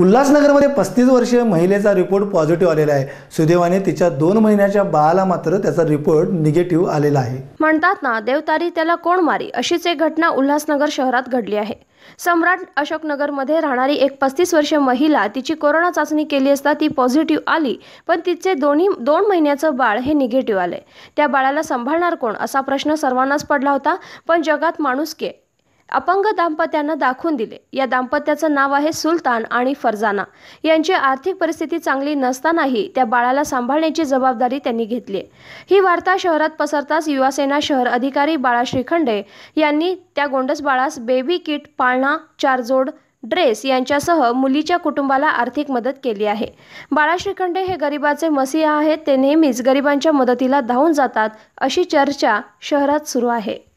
उल्हासनगरमध्ये पस्तीस वर्षीय महिलेचा रिपोर्ट पॉझिटिव्ह आलेला आहे सुदैवाने तिच्या दोन महिन्याच्या बाळाला मात्र त्याचा रिपोर्ट निगेटिव्ह आलेला आहे म्हणतात ना देवतारी त्याला कोण मारी अशीच एक घटना उल्हासनगर शहरात घडली आहे सम्राट अशोकनगरमध्ये राहणारी एक पस्तीस वर्षीय महिला तिची कोरोना चाचणी केली असता ती पॉझिटिव्ह आली पण तिचे दोन्ही दोन महिन्याचं बाळ हे निगेटिव्ह आले त्या बाळाला सांभाळणार कोण असा प्रश्न सर्वांनाच पडला होता पण जगात माणूस के अपंग दाम्पत्यानं दाखवून दिले या दाम्पत्याचं नाव आहे सुलतान आणि फरजाना यांची आर्थिक परिस्थिती चांगली नसतानाही त्या बाळाला सांभाळण्याची जबाबदारी त्यांनी घेतली ही वार्ता शहरात पसरताच युवासेना शहर अधिकारी बाळा श्रीखंडे यांनी त्या गोंडस बाळास बेबी किट पाळणा चारजोड ड्रेस यांच्यासह मुलीच्या कुटुंबाला आर्थिक मदत केली आहे बाळा श्रीखंडे हे गरिबाचे मसीह आहेत ते नेहमीच गरिबांच्या मदतीला धावून जातात अशी चर्चा शहरात सुरू आहे